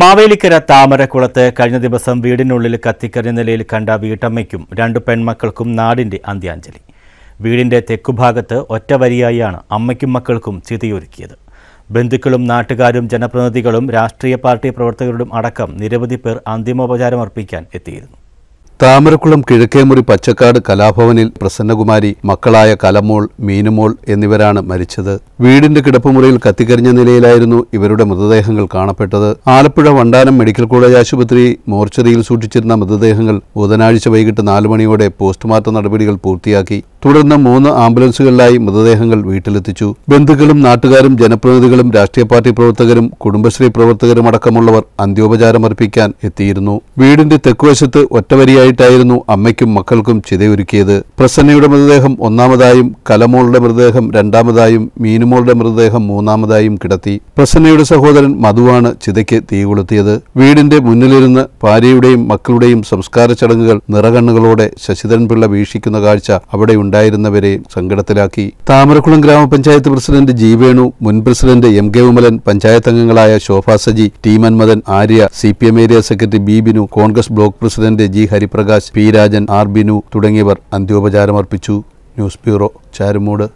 മാവേലിക്കര താമരക്കുളത്ത് കഴിഞ്ഞ ദിവസം വീടിനുള്ളിൽ കത്തിക്കരിഞ്ഞ നിലയിൽ കണ്ട വീട്ടമ്മയ്ക്കും രണ്ട് പെൺമക്കൾക്കും നാടിന്റെ അന്ത്യാഞ്ജലി വീടിന്റെ തെക്കുഭാഗത്ത് ഒറ്റവരിയായാണ് അമ്മയ്ക്കും മക്കൾക്കും ചിതയൊരുക്കിയത് ബന്ധുക്കളും നാട്ടുകാരും ജനപ്രതിനിധികളും രാഷ്ട്രീയ പാർട്ടി പ്രവർത്തകരും അടക്കം നിരവധി പേർ അന്തിമോപചാരം അർപ്പിക്കാൻ എത്തിയിരുന്നു താമരക്കുളം കിഴക്കേമുറി പച്ചക്കാട് കലാഭവനിൽ പ്രസന്നകുമാരി മക്കളായ കലമോൾ മീനുമോൾ എന്നിവരാണ് മരിച്ചത് വീടിന്റെ കിടപ്പുമുറിയിൽ കത്തിക്കരിഞ്ഞ നിലയിലായിരുന്നു ഇവരുടെ മൃതദേഹങ്ങൾ കാണപ്പെട്ടത് ആലപ്പുഴ വണ്ടാനം മെഡിക്കൽ കോളേജ് ആശുപത്രി മോർച്ചറിയിൽ സൂക്ഷിച്ചിരുന്ന മൃതദേഹങ്ങൾ ബുധനാഴ്ച വൈകിട്ട് നാലു മണിയോടെ പോസ്റ്റ്മോർട്ടം നടപടികൾ പൂർത്തിയാക്കി തുടർന്ന് മൂന്ന് ആംബുലൻസുകളിലായി മൃതദേഹങ്ങൾ വീട്ടിലെത്തിച്ചു ബന്ധുക്കളും നാട്ടുകാരും ജനപ്രതിനിധികളും രാഷ്ട്രീയ പാർട്ടി പ്രവർത്തകരും കുടുംബശ്രീ പ്രവർത്തകരും അടക്കമുള്ളവർ അന്ത്യോപചാരമർപ്പിക്കാൻ എത്തിയിരുന്നു വീടിന്റെ തെക്കുവശത്ത് ഒറ്റവരിയായിട്ടായിരുന്നു അമ്മയ്ക്കും മക്കൾക്കും ചിതയൊരുക്കിയത് പ്രസന്നയുടെ മൃതദേഹം ഒന്നാമതായും കലമോളുടെ മൃതദേഹം രണ്ടാമതായും മീനുമോളുടെ മൃതദേഹം മൂന്നാമതായും കിടത്തി പ്രസന്നയുടെ സഹോദരൻ മധുവാണ് ചിതയ്ക്ക് തീ കൊളുത്തിയത് വീടിന്റെ മുന്നിലിരുന്ന് ഭാര്യയുടെയും മക്കളുടെയും സംസ്കാര ചടങ്ങുകൾ നിറകണ്ണുകളോടെ ശശിധരൻപിള്ള വീക്ഷിക്കുന്ന കാഴ്ച അവിടെയുണ്ട് ഉണ്ടായിരുന്നവരെ സങ്കടത്തിലാക്കി താമരക്കുളം ഗ്രാമപഞ്ചായത്ത് പ്രസിഡന്റ് ജി വേണു മുൻ president M K Umalan panchayat അംഗങ്ങളായ Shobha Saji T Manmadhan Arya C P M area secretary B Binu Congress block president G Hariprakash P Rajan R Binu തുടങ്ങിയവർ അന്ത്യോപചാരമർപ്പിച്ചു ന്യൂസ് ബ്യൂറോ ചാരുമൂട്